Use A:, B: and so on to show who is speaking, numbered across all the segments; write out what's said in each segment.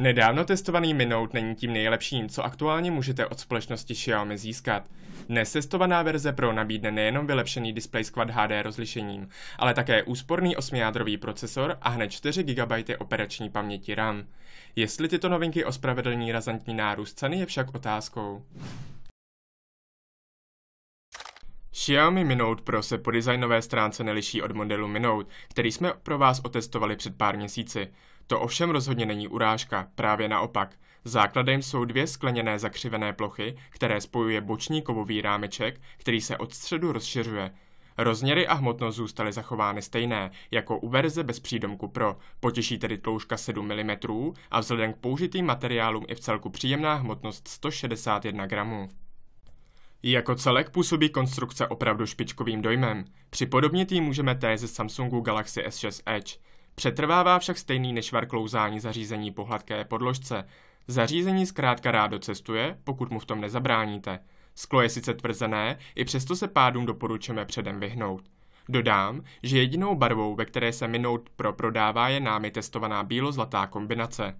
A: Nedávno testovaný Mi Note není tím nejlepším, co aktuálně můžete od společnosti Xiaomi získat. Dnes testovaná verze Pro nabídne nejenom vylepšený display s Quad HD rozlišením, ale také úsporný 8-jádrový procesor a hned 4 GB operační paměti RAM. Jestli tyto novinky ospravedlní razantní nárůst ceny je však otázkou. Xiaomi Mi Note Pro se po designové stránce neliší od modelu Mi Note, který jsme pro vás otestovali před pár měsíci. To ovšem rozhodně není urážka, právě naopak. Základem jsou dvě skleněné zakřivené plochy, které spojuje boční kovový rámeček, který se od středu rozšiřuje. Rozměry a hmotnost zůstaly zachovány stejné, jako u verze bez přídomku Pro, potěší tedy tloušťka 7 mm a vzhledem k použitým materiálům i v celku příjemná hmotnost 161 gramů. Jako celek působí konstrukce opravdu špičkovým dojmem. Připodobnit ji můžeme té ze Samsungu Galaxy S6 Edge. Přetrvává však stejný nešvar klouzání zařízení po hladké podložce. Zařízení zkrátka rádo cestuje, pokud mu v tom nezabráníte. Sklo je sice tvrzené, i přesto se pádům doporučujeme předem vyhnout. Dodám, že jedinou barvou, ve které se minout Pro prodává, je námi testovaná bílo-zlatá kombinace.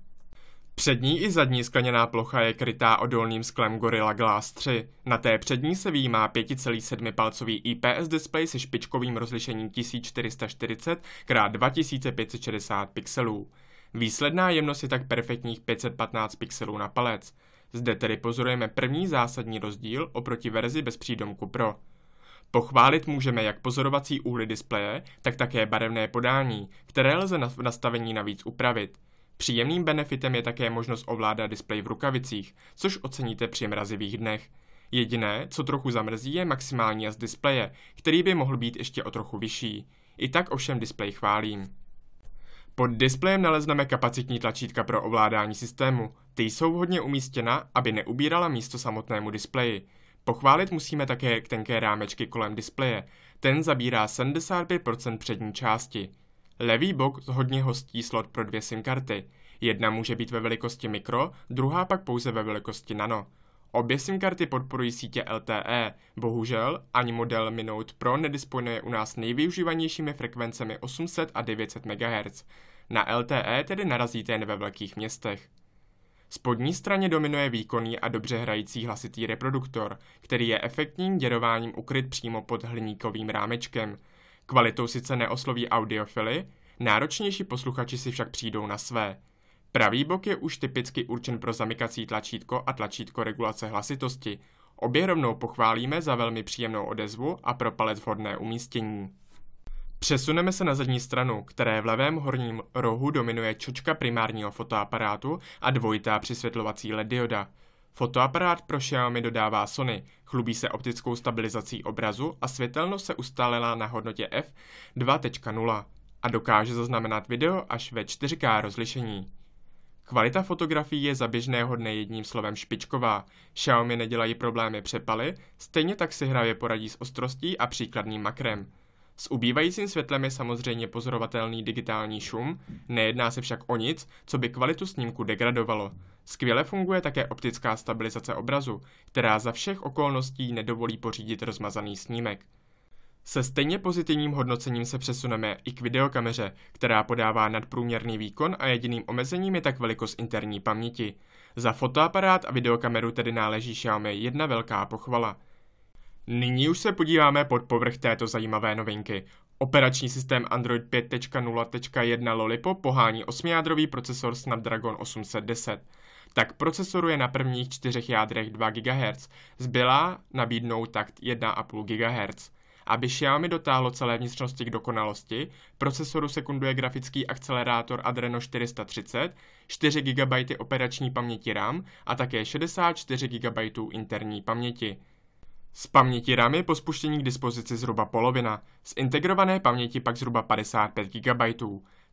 A: Přední i zadní skleněná plocha je krytá odolným sklem Gorilla Glass 3. Na té přední se výjímá 5,7 palcový IPS display se špičkovým rozlišením 1440 x 2560 pixelů. Výsledná jemnost je tak perfektních 515 pixelů na palec. Zde tedy pozorujeme první zásadní rozdíl oproti verzi bez přídomku Pro. Pochválit můžeme jak pozorovací úhly displeje, tak také barevné podání, které lze na nastavení navíc upravit. Příjemným benefitem je také možnost ovládat displej v rukavicích, což oceníte při mrazivých dnech. Jediné, co trochu zamrzí, je maximální jas displeje, který by mohl být ještě o trochu vyšší. I tak ovšem displej chválím. Pod displejem nalezneme kapacitní tlačítka pro ovládání systému. Ty jsou vhodně umístěna, aby neubírala místo samotnému displeji. Pochválit musíme také tenké rámečky kolem displeje. Ten zabírá 75% přední části. Levý bok hodně hostí slot pro dvě SIM karty. Jedna může být ve velikosti mikro, druhá pak pouze ve velikosti nano. Obě SIM karty podporují sítě LTE, bohužel ani model Mi Note Pro nedisponuje u nás nejvyužívanějšími frekvencemi 800 a 900 MHz. Na LTE tedy narazíte jen ve velkých městech. Spodní straně dominuje výkonný a dobře hrající hlasitý reproduktor, který je efektním děrováním ukryt přímo pod hliníkovým rámečkem – Kvalitou sice neosloví audiofily, náročnější posluchači si však přijdou na své. Pravý bok je už typicky určen pro zamykací tlačítko a tlačítko regulace hlasitosti. Obě rovnou pochválíme za velmi příjemnou odezvu a pro palec vhodné umístění. Přesuneme se na zadní stranu, které v levém horním rohu dominuje čočka primárního fotoaparátu a dvojitá přisvětlovací LED dioda. Fotoaparát pro Xiaomi dodává Sony, chlubí se optickou stabilizací obrazu a světelnost se ustálila na hodnotě f2.0 a dokáže zaznamenat video až ve 4K rozlišení. Kvalita fotografií je za běžného dne jedním slovem špičková. Xiaomi nedělají problémy přepaly, stejně tak si hravě poradí s ostrostí a příkladným makrem. S ubývajícím světlem je samozřejmě pozorovatelný digitální šum, nejedná se však o nic, co by kvalitu snímku degradovalo. Skvěle funguje také optická stabilizace obrazu, která za všech okolností nedovolí pořídit rozmazaný snímek. Se stejně pozitivním hodnocením se přesuneme i k videokameře, která podává nadprůměrný výkon a jediným omezením je tak velikost interní paměti. Za fotoaparát a videokameru tedy náleží Xiaomi jedna velká pochvala – Nyní už se podíváme pod povrch této zajímavé novinky. Operační systém Android 5.0.1 Lollipop pohání 8-jádrový procesor Snapdragon 810. Tak procesoru je na prvních čtyřech jádrech 2 GHz, zbylá nabídnou takt 1,5 GHz. Aby Xiaomi dotáhlo celé vnitřnosti k dokonalosti, procesoru sekunduje grafický akcelerátor Adreno 430, 4 GB operační paměti RAM a také 64 GB interní paměti. Z paměti RAM je po spuštění k dispozici zhruba polovina, z integrované paměti pak zhruba 55 GB.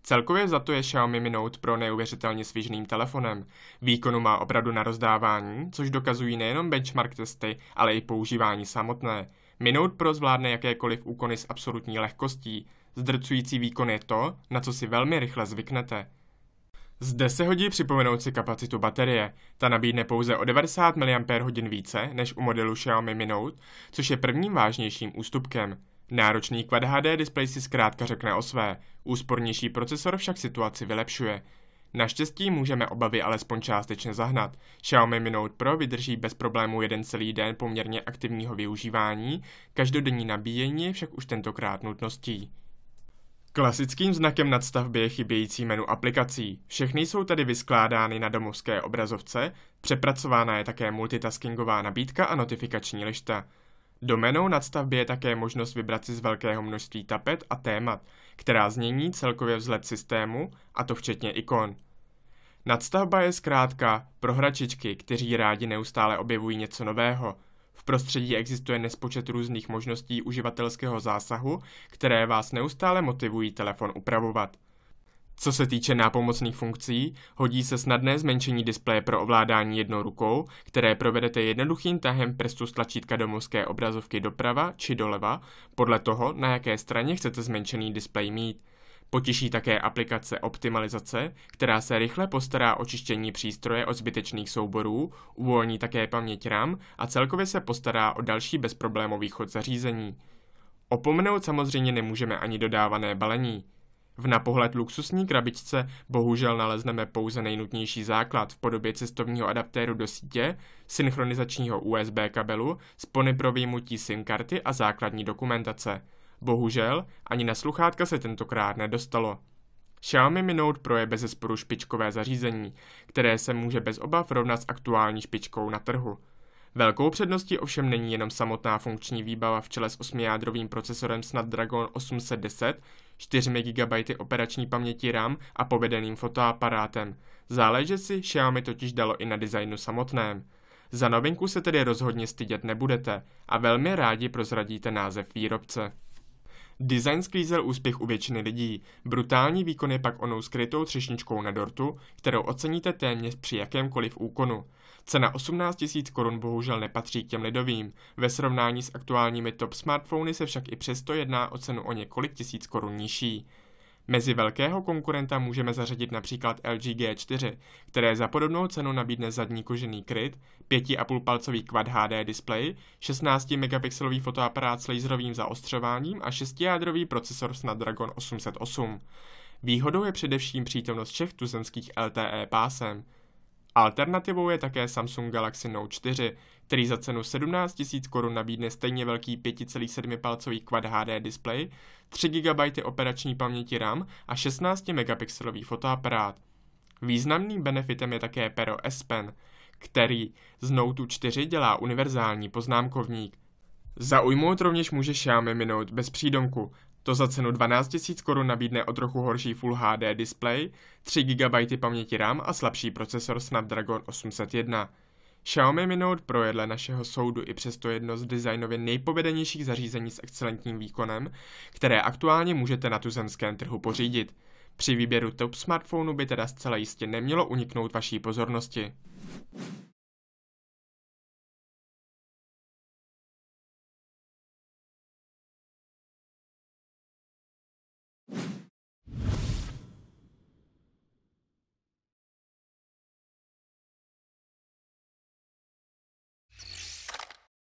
A: Celkově za to je Xiaomi Mi Note Pro neuvěřitelně svižným telefonem. Výkonu má opravdu na rozdávání, což dokazují nejenom benchmark testy, ale i používání samotné. Mi Note Pro zvládne jakékoliv úkony s absolutní lehkostí. Zdrcující výkon je to, na co si velmi rychle zvyknete. Zde se hodí připomenout si kapacitu baterie. Ta nabídne pouze o 90 mAh více než u modelu Xiaomi Mi Note, což je prvním vážnějším ústupkem. Náročný Quad HD displej si zkrátka řekne o své, úspornější procesor však situaci vylepšuje. Naštěstí můžeme obavy alespoň částečně zahnat. Xiaomi Mi Note Pro vydrží bez problémů jeden celý den poměrně aktivního využívání, každodenní nabíjení je však už tentokrát nutností. Klasickým znakem nadstavby je chybějící menu aplikací. Všechny jsou tedy vyskládány na domovské obrazovce, přepracována je také multitaskingová nabídka a notifikační lišta. Do nadstavby je také možnost vybrat si z velkého množství tapet a témat, která změní celkově vzhled systému, a to včetně ikon. Nadstavba je zkrátka pro hračičky, kteří rádi neustále objevují něco nového – v prostředí existuje nespočet různých možností uživatelského zásahu, které vás neustále motivují telefon upravovat. Co se týče nápomocných funkcí, hodí se snadné zmenšení displeje pro ovládání jednou rukou, které provedete jednoduchým tahem prstu z tlačítka mozké obrazovky doprava či doleva, podle toho, na jaké straně chcete zmenšený displej mít. Potěší také aplikace optimalizace, která se rychle postará o čištění přístroje od zbytečných souborů, uvolní také paměť RAM a celkově se postará o další bezproblémový chod zařízení. Opomenout samozřejmě nemůžeme ani dodávané balení. V napohled luxusní krabičce bohužel nalezneme pouze nejnutnější základ v podobě cestovního adaptéru do sítě, synchronizačního USB kabelu, spony pro výjimutí SIM karty a základní dokumentace – Bohužel, ani na sluchátka se tentokrát nedostalo. Xiaomi Mi Note Pro je bezesporu špičkové zařízení, které se může bez obav rovnat s aktuální špičkou na trhu. Velkou předností ovšem není jenom samotná funkční výbava v čele s 8-jádrovým procesorem Snapdragon 810, 4 GB operační paměti RAM a povedeným fotoaparátem. Záleží si Xiaomi totiž dalo i na designu samotném. Za novinku se tedy rozhodně stydět nebudete a velmi rádi prozradíte název výrobce. Design sklízel úspěch u většiny lidí, brutální výkon je pak onou skrytou třešničkou na dortu, kterou oceníte téměř při jakémkoliv úkonu. Cena 18 000 korun bohužel nepatří k těm lidovým, ve srovnání s aktuálními top smartfony se však i přesto jedná o cenu o několik tisíc korun nižší. Mezi velkého konkurenta můžeme zařadit například LG G4, které za podobnou cenu nabídne zadní kožený kryt, 5,5 palcový Quad HD display, 16 megapixelový fotoaparát s laserovým zaostřováním a 6-jádrový procesor Snapdragon 808. Výhodou je především přítomnost všech tuzemských LTE pásem. Alternativou je také Samsung Galaxy Note 4, který za cenu 17 000 korun nabídne stejně velký 5,7-palcový Quad HD displej, 3 GB operační paměti RAM a 16-megapixelový fotoaparát. Významným benefitem je také pero S Pen, který z Note 4 dělá univerzální poznámkovník. Zaujmout rovněž může Xiaomi Mi Note bez přídomku, to za cenu 12 000 korun nabídne o trochu horší Full HD display, 3 GB paměti RAM a slabší procesor Snapdragon 801. Xiaomi Mi Note Pro je dle našeho soudu i přesto jedno z designově nejpovedenějších zařízení s excelentním výkonem, které aktuálně můžete na tuzemském trhu pořídit. Při výběru top smartphonu by teda zcela jistě nemělo uniknout vaší pozornosti.